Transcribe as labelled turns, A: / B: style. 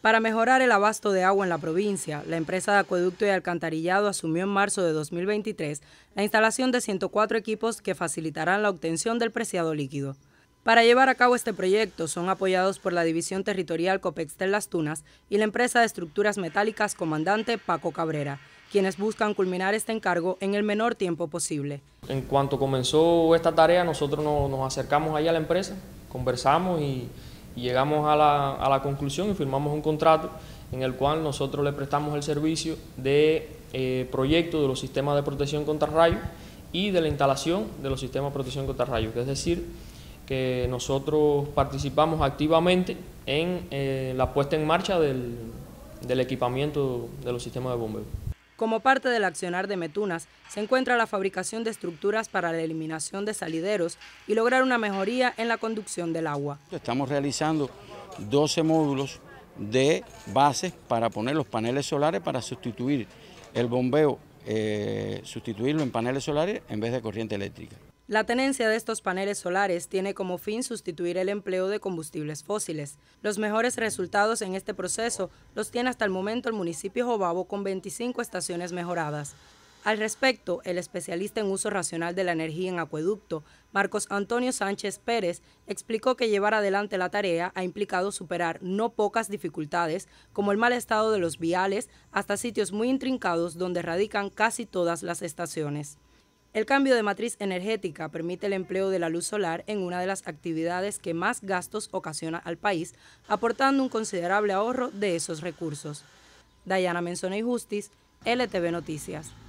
A: Para mejorar el abasto de agua en la provincia, la empresa de acueducto y alcantarillado asumió en marzo de 2023 la instalación de 104 equipos que facilitarán la obtención del preciado líquido. Para llevar a cabo este proyecto son apoyados por la División Territorial Copextel Las Tunas y la empresa de estructuras metálicas Comandante Paco Cabrera, quienes buscan culminar este encargo en el menor tiempo posible.
B: En cuanto comenzó esta tarea, nosotros nos, acercamos ahí a la empresa, conversamos y llegamos a la, conclusión y firmamos un contrato en el cual nosotros le prestamos el servicio de eh, proyecto de los sistemas de protección contra rayos y de la instalación de los sistemas de protección contra rayos. Es decir, que nosotros participamos activamente en eh, la puesta en marcha del, del equipamiento de los sistemas de bombeo.
A: Como parte del accionar de Metunas, se encuentra la fabricación de estructuras para la eliminación de salideros y lograr una mejoría en la conducción del agua.
C: Estamos realizando 12 módulos de bases para poner los paneles solares para sustituir el bombeo, eh, sustituirlo en paneles solares en vez de corriente eléctrica.
A: La tenencia de estos paneles solares tiene como fin sustituir el empleo de combustibles fósiles. Los mejores resultados en este proceso los tiene hasta el momento el municipio Jobabo con 25 estaciones mejoradas. Al respecto, el especialista en uso racional de la energía en acueducto, Marcos Antonio Sánchez Pérez, explicó que llevar adelante la tarea ha implicado superar no pocas dificultades, como el mal estado de los viales, hasta sitios muy intrincados donde radican casi todas las estaciones. El cambio de matriz energética permite el empleo de la luz solar en una de las actividades que más gastos ocasiona al país, aportando un considerable ahorro de esos recursos. Dayana Menzona y Justice, LTV Noticias.